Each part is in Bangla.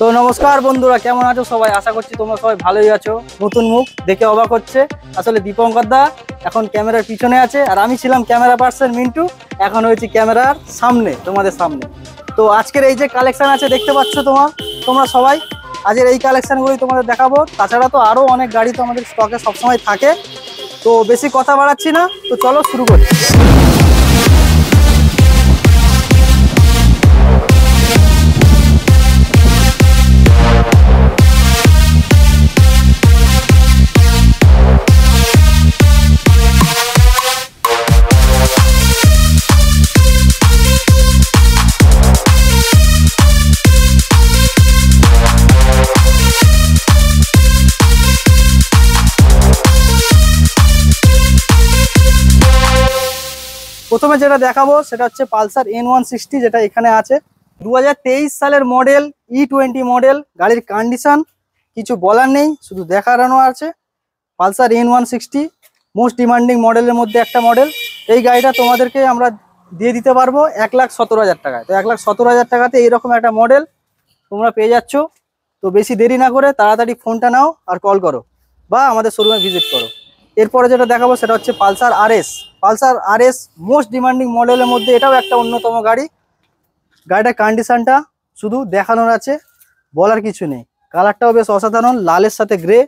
তো নমস্কার বন্ধুরা কেমন আছো সবাই আশা করছি তোমরা সবাই ভালোই আছো নতুন মুখ দেখে অবাক হচ্ছে আসলে দীপঙ্কর দা এখন ক্যামেরার পিছনে আছে আর আমি ছিলাম ক্যামেরা পার্সন মিন্টু এখন হয়েছি ক্যামেরার সামনে তোমাদের সামনে তো আজকের এই যে কালেকশান আছে দেখতে পাচ্ছ তোমার তোমরা সবাই আজের এই কালেকশানগুলি তোমাদের দেখাবো তাছাড়া তো আরও অনেক গাড়ি তো আমাদের স্টকে সবসময় থাকে তো বেশি কথা বাড়াচ্ছি না তো চলো শুরু করি প্রথমে যেটা দেখাবো সেটা হচ্ছে পালসার এন যেটা এখানে আছে দু সালের model E e twenty model গাড়ির কন্ডিশন কিছু বলার নেই শুধু দেখানো আছে Pulsar N one sixty most demanding মডেলের মধ্যে একটা মডেল এই গাড়িটা তোমাদেরকে আমরা দিয়ে দিতে পারবো এক লাখ সতেরো হাজার টাকায় তো এক লাখ সতেরো হাজার টাকাতে এইরকম একটা মডেল তোমরা পেয়ে যাচ্ছ তো বেশি দেরি না করে তাড়াতাড়ি ফোনটা নাও আর কল করো বা আমাদের শোরুমে ভিজিট করো এরপরে যেটা দেখাবো সেটা হচ্ছে Pulsar S Pulsar S most demanding মডেলের মধ্যে এটাও একটা অন্যতম গাড়ি গাড়িটার কন্ডিশানটা শুধু দেখানোর আছে বলার কিছু নেই কালারটাও বেশ অসাধারণ লালের সাথে গ্রে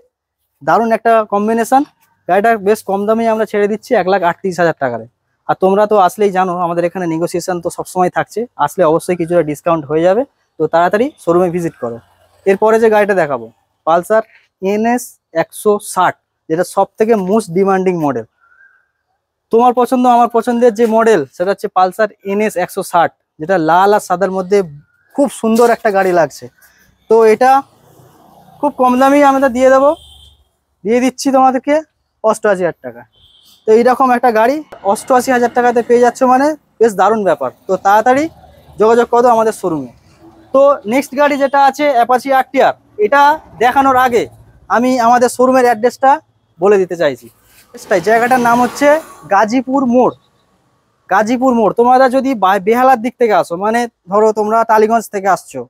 দারুণ একটা কম্বিনেশন গাড়িটা বেশ কম দামেই আমরা ছেড়ে দিচ্ছি এক লাখ আটত্রিশ হাজার টাকায় আর তোমরা তো আসলেই জানো আমাদের এখানে নেগোসিয়েশন তো সবসময় থাকছে আসলে অবশ্যই কিছুটা ডিসকাউন্ট হয়ে যাবে তো তাড়াতাড়ি শোরুমে ভিজিট করো এরপরে যে গাড়িটা দেখাবো পালসার এনএস একশো ষাট যেটা সব থেকে মোস্ট ডিমান্ডিং মডেল তোমার পছন্দ আমার পছন্দের যে মডেল সেটা হচ্ছে পালসার এনএস একশো যেটা লাল আর সাদার মধ্যে খুব সুন্দর একটা গাড়ি লাগছে তো এটা খুব কম দামেই আমরা দিয়ে দেব দিয়ে দিচ্ছি তোমাদেরকে অষ্টআশি হাজার টাকা তো এইরকম একটা গাড়ি অষ্টআশি হাজার টাকাতে পেয়ে যাচ্ছ মানে বেশ দারুণ ব্যাপার তো তাড়াতাড়ি যোগাযোগ করো আমাদের শোরুমে তো নেক্সট গাড়ি যেটা আছে অ্যাপাচি আর এটা দেখানোর আগে আমি আমাদের শোরুমের অ্যাড্রেসটা বলে দিতে চাইছি তাই জায়গাটার নাম হচ্ছে গাজীপুর মোড় গাজীপুর মোড় তোমরা যদি বেহালার দিক থেকে আসো মানে ধরো তোমরা টালিগঞ্জ থেকে আসছো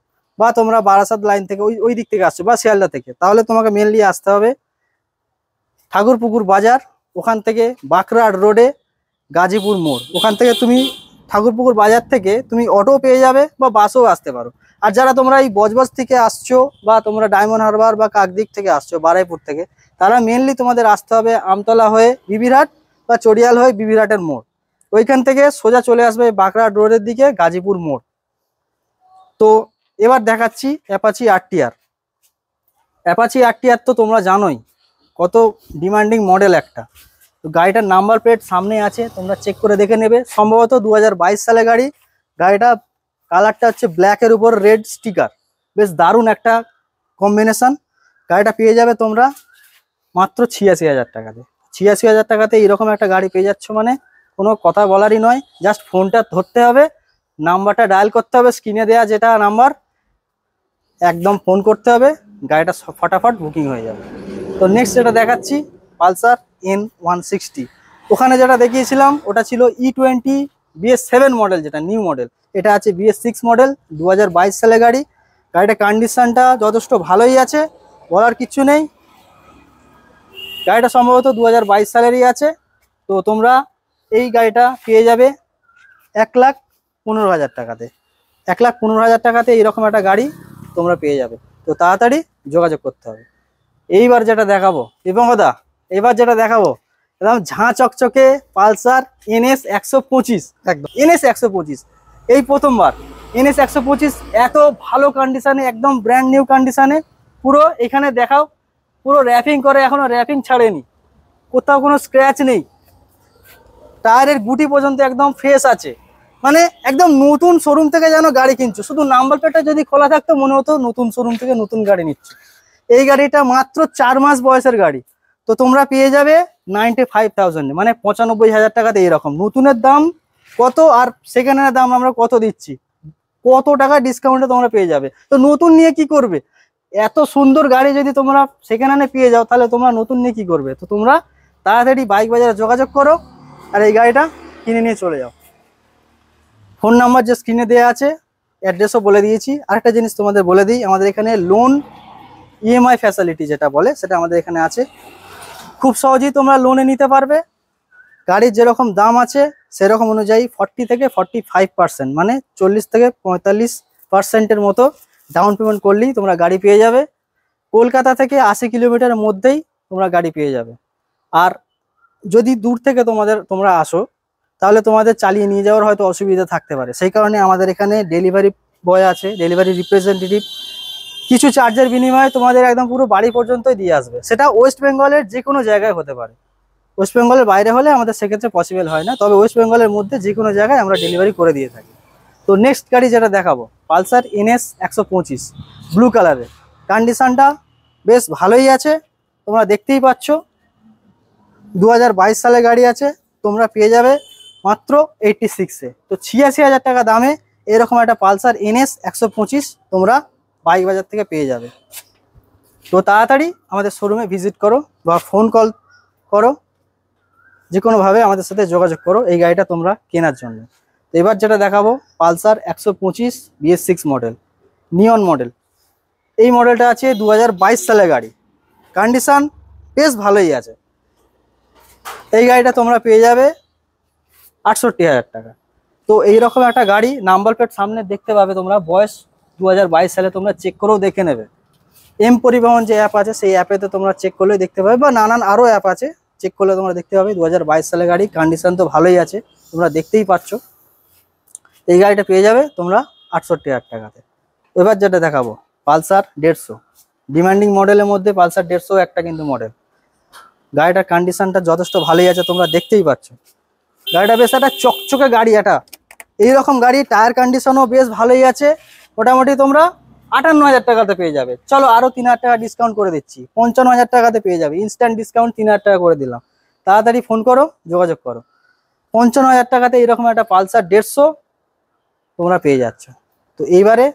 বা তোমরা বারাসাত লাইন থেকে ওই ওই দিক থেকে আসছো বা শিয়ালদা থেকে তাহলে তোমাকে মেনলি আসতে হবে ঠাকুরপুকুর বাজার ওখান থেকে বাঁকড়াট রোডে গাজীপুর মোড় ওখান থেকে তুমি ঠাকুরপুকুর বাজার থেকে তুমি অটো পেয়ে যাবে বা বাসও আসতে পারো আর যারা তোমরা এই বজবজ থেকে আসছো বা তোমরা ডায়মন্ড হারবার বা কাকদিক থেকে আসছো বারাইপুর থেকে তারা মেনলি তোমাদের আসতে হবে আমতলা হয়ে বিবিরাট বা চড়িয়াল হয়ে বিবিরাটের মোড় ওইখান থেকে সোজা চলে আসবে বাঁকড়া রোডের দিকে গাজীপুর মোড় তো এবার দেখাচ্ছি অ্যাপাচি আরটিআর অ্যাপাচি আরটিআর তো তোমরা জানোই কত ডিমান্ডিং মডেল একটা তো গাড়িটার নাম্বার প্লেট সামনে আছে তোমরা চেক করে দেখে নেবে সম্ভবত দু সালে গাড়ি গাড়িটা কালারটা হচ্ছে ব্ল্যাকের উপর রেড স্টিকার বেশ দারুণ একটা কম্বিনেশান গাড়িটা পেয়ে যাবে তোমরা মাত্র ছিয়াশি হাজার টাকাতে ছিয়াশি হাজার টাকাতে এরকম একটা গাড়ি পেয়ে যাচ্ছ মানে কোনো কথা বলারই নয় জাস্ট ফোনটা ধরতে হবে নাম্বারটা ডায়াল করতে হবে স্ক্রিনে দেয়া যেটা নাম্বার একদম ফোন করতে হবে গাড়িটা ফটাফট বুকিং হয়ে যাবে তো নেক্সট যেটা দেখাচ্ছি পালসার এন ওয়ান সিক্সটি ওখানে যেটা দেখিয়েছিলাম ওটা ছিল E twenty BS seven model যেটা নিউ মডেল এটা আছে বিএস সিক্স মডেল দু সালে গাড়ি গাড়িটা কন্ডিশনটা যথেষ্ট ভালোই আছে বলার কিছু নেই গাড়িটা সম্ভবত দু হাজার সালেরই আছে তো তোমরা এই গাড়িটা পেয়ে যাবে এক লাখ পনেরো হাজার টাকাতে এক লাখ পনেরো হাজার টাকাতে এইরকম একটা গাড়ি তোমরা পেয়ে যাবে তো তাড়াতাড়ি যোগাযোগ করতে হবে এইবার যেটা দেখাবো এবং দা এবার যেটা দেখাবো একদম ঝাঁ চকচকে পালসার এনএস একশো পঁচিশ একদম এনএস একশো পঁচিশ এই প্রথমবার এনএস একশো পঁচিশ এত ভালো কন্ডিশানে একদম ব্র্যান্ড নিউ কন্ডিশানে পুরো এখানে দেখাও পুরো র্যাপিং করে এখনো র্যাপিং ছাড়েনি কোথাও কোনো স্ক্র্যাচ নেই টায়ারের গুটি পর্যন্ত একদম ফ্রেশ আছে মানে একদম নতুন শোরুম থেকে যেন গাড়ি কিনছো শুধু নাম্বার প্লেটটা যদি খোলা থাকতো মনে হতো নতুন শোরুম থেকে নতুন গাড়ি নিচ্ছে এই গাড়িটা মাত্র চার মাস বয়সের গাড়ি তো তোমরা পেয়ে যাবে নাইনটি ফাইভ থাউজেন্ডে মানে পঁচানব্বই হাজার টাকাতে এইরকম নতুনের দাম কত আর সেকেন্ড হ্যান্ডের দাম আমরা কত দিচ্ছি কত টাকা ডিসকাউন্টে তোমরা পেয়ে যাবে তো নতুন নিয়ে কি করবে এত সুন্দর গাড়ি যদি তোমরা সেকেন্ড হ্যান্ডে পেয়ে যাও তাহলে তোমরা নতুন নিয়ে কী করবে তো তোমরা তাড়াতাড়ি বাইক বাজারে যোগাযোগ করো আর এই গাড়িটা কিনে নিয়ে চলে যাও ফোন নাম্বার যে স্ক্রিনে দেওয়া আছে অ্যাড্রেসও বলে দিয়েছি আরেকটা জিনিস তোমাদের বলে দিই আমাদের এখানে লোন ইএমআই ফ্যাসিলিটি যেটা বলে সেটা আমাদের এখানে আছে খুব সহজেই তোমরা লোনে নিতে পারবে গাড়ির যেরকম দাম আছে সেরকম অনুযায়ী ফর্টি থেকে ফর্টি ফাইভ পার্সেন্ট মানে চল্লিশ থেকে পঁয়তাল্লিশ পার্সেন্টের মতো ডাউন পেমেন্ট করলেই তোমরা গাড়ি পেয়ে যাবে কলকাতা থেকে আশি কিলোমিটারের মধ্যেই তোমরা গাড়ি পেয়ে যাবে আর যদি দূর থেকে তোমাদের তোমরা আসো তাহলে তোমাদের চালিয়ে নিয়ে যাওয়ার হয়তো অসুবিধা থাকতে পারে সেই কারণে আমাদের এখানে ডেলিভারি বয় আছে ডেলিভারি রিপ্রেজেন্টেটিভ কিছু চার্জের বিনিময়ে তোমাদের একদম পুরো বাড়ি পর্যন্তই দিয়ে আসবে সেটা ওয়েস্ট বেঙ্গলের যে কোনো জায়গায় হতে পারে ওয়েস্ট বেঙ্গলের বাইরে হলে আমাদের সেক্ষেত্রে পসিবল হয় না তবে ওয়েস্ট বেঙ্গলের মধ্যে যে কোনো জায়গায় আমরা ডেলিভারি করে দিয়ে থাকি তো নেক্সট গাড়ি যেটা দেখাবো পালসার এনএস একশো পঁচিশ ব্লু কালারের কন্ডিশানটা বেশ ভালোই আছে তোমরা দেখতেই পাচ্ছ দু সালে গাড়ি আছে তোমরা পেয়ে যাবে মাত্র এইটটি সিক্সে তো ছিয়াশি হাজার টাকা দামে এরকম একটা পালসার এনএস একশো পঁচিশ তোমরা বাইক বাজার থেকে পেয়ে যাবে তো তাড়াতাড়ি আমাদের শোরুমে ভিজিট করো বা ফোন কল করো যে কোনোভাবে আমাদের সাথে যোগাযোগ করো এই গাড়িটা তোমরা কেনার জন্য তো এবার যেটা দেখাবো পালসার একশো পঁচিশ BS six model neon model এই মডেলটা আছে দু সালে গাড়ি কন্ডিশান বেশ ভালোই আছে এই গাড়িটা তোমরা পেয়ে যাবে আটষট্টি হাজার টাকা তো এইরকম একটা গাড়ি নাম্বার প্লেট সামনে দেখতে পাবে তোমরা বয়স দু সালে তোমরা চেক করেও দেখে নেবে এম পরিবহন যে অ্যাপ আছে সেই অ্যাপেতে তোমরা চেক করলেই দেখতে পাবে বা নানান আরও অ্যাপ আছে চেক করলে তোমরা দেখতে পাবে দু সালে গাড়ি কন্ডিশান তো ভালোই আছে তোমরা দেখতেই পাচ্ছ এই গাড়িটা পেয়ে যাবে তোমরা আটষট্টি হাজার টাকাতে এবার যেটা দেখাবো পালসার দেড়শো ডিমান্ডিং মডেলের মধ্যে পালসার দেড়শো একটা কিন্তু মডেল গাড়িটার কন্ডিশনটা যথেষ্ট ভালোই আছে তোমরা দেখতেই পাচ্ছ গাড়িটা বেশ একটা চকচকে গাড়ি এটা এইরকম গাড়ি টায়ার কন্ডিশনও বেশ ভালোই আছে মোটামুটি তোমরা আটান্ন হাজার টাকাতে পেয়ে যাবে চলো আরও তিন হাজার টাকা ডিসকাউন্ট করে দিচ্ছি পঞ্চান্ন হাজার টাকাতে পেয়ে যাবে ইনস্ট্যান্ট ডিসকাউন্ট তিন হাজার টাকা করে দিলাম তাড়াতাড়ি ফোন করো যোগাযোগ করো পঞ্চান্ন হাজার টাকাতে এরকম একটা পালসার দেড়শো তোমরা পেয়ে যাচ্ছ তো এইবারে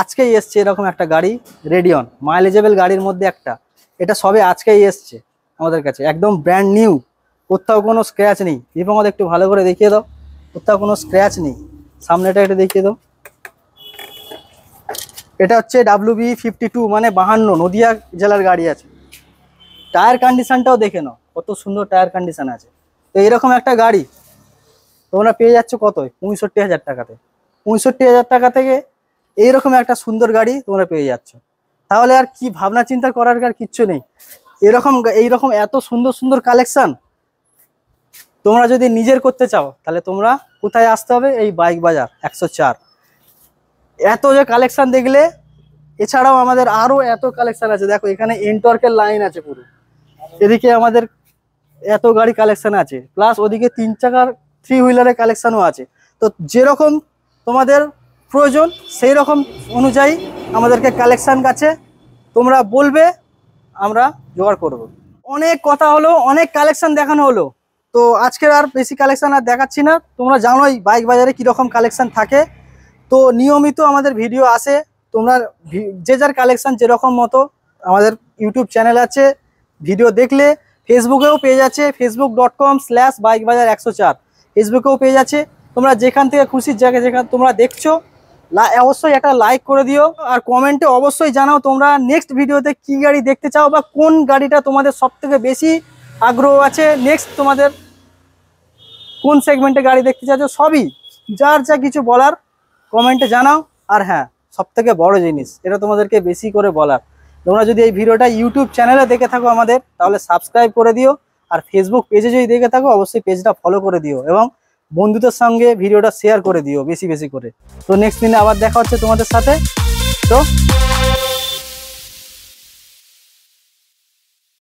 আজকেই এসছে এরকম একটা গাড়ি রেডিয়ন মাইলেজেবল গাড়ির মধ্যে একটা এটা সবে আজকেই এসছে আমাদের কাছে একদম ব্র্যান্ড নিউ কোথাও কোনো স্ক্র্যাচ নেই দীপঙ্গদ একটু ভালো করে দেখিয়ে দাও কোথাও কোনো স্ক্র্যাচ নেই সামনেটা একটু দেখিয়ে দাও এটা হচ্ছে ডাব্লু বি ফিফটি টু মানে বাহান্ন নদিয়া জেলার গাড়ি আছে টায়ার কন্ডিশানটাও দেখে নাও কত সুন্দর টায়ার কন্ডিশান আছে তো এরকম একটা গাড়ি তোমরা পেয়ে যাচ্ছ কত পঁয়ষট্টি হাজার টাকাতে পঁয়ষট্টি হাজার টাকা থেকে এইরকম একটা সুন্দর গাড়ি তোমরা পেয়ে যাচ্ছ তাহলে আর কি ভাবনা চিন্তা করার আর কিচ্ছু নেই এরকম এইরকম এত সুন্দর সুন্দর কালেকশান তোমরা যদি নিজের করতে চাও তাহলে তোমরা কোথায় আসতে হবে এই বাইক বাজার একশো এত যে কালেকশান দেখলে এছাড়াও আমাদের আরও এত কালেকশান আছে দেখো এখানে এন্টওয়ার্কের লাইন আছে পুরো এদিকে আমাদের এত গাড়ি কালেকশান আছে প্লাস ওদিকে তিন চাকার থ্রি হুইলারের কালেকশানও আছে তো যেরকম তোমাদের প্রয়োজন সেই রকম অনুযায়ী আমাদেরকে কালেকশান কাছে তোমরা বলবে আমরা জোগাড় করব। অনেক কথা হলো অনেক কালেকশান দেখানো হলো তো আজকের আর বেশি কালেকশান আর দেখাচ্ছি না তোমরা জানোই বাইক বাজারে কীরকম কালেকশান থাকে তো নিয়মিত আমাদের ভিডিও আসে তোমরা যে যার কালেকশান যেরকম মতো আমাদের ইউটিউব চ্যানেল আছে ভিডিও দেখলে ফেসবুকেও পেয়ে যাচ্ছে Facebook dot com slash bike Bazaar একশো চার ফেসবুকেও পেয়ে যাচ্ছে তোমরা যেখান থেকে খুশি জায়গায় যেখান তোমরা দেখছো অবশ্যই একটা লাইক করে দিও আর কমেন্টে অবশ্যই জানাও তোমরা নেক্সট ভিডিওতে কি গাড়ি দেখতে চাও বা কোন গাড়িটা তোমাদের সব থেকে বেশি আগ্রহ আছে নেক্সট তোমাদের কোন সেগমেন্টে গাড়ি দেখতে চাচ্ছ সবই যার যা কিছু বলার কমেন্টে জানাও আর হ্যাঁ সব থেকে বড় জিনিস এটা তোমাদেরকে বেশি করে বলার তোমরা যদি এই ভিডিওটা ইউটিউব চ্যানেলে দেখে থাকো আমাদের তাহলে সাবস্ক্রাইব করে দিও আর ফেসবুক পেজে যদি দেখে থাকো অবশ্যই পেজটা ফলো করে দিও এবং বন্ধুদের সঙ্গে ভিডিওটা শেয়ার করে দিও বেশি বেশি করে তো নেক্সট দিনে আবার দেখা হচ্ছে তোমাদের সাথে তো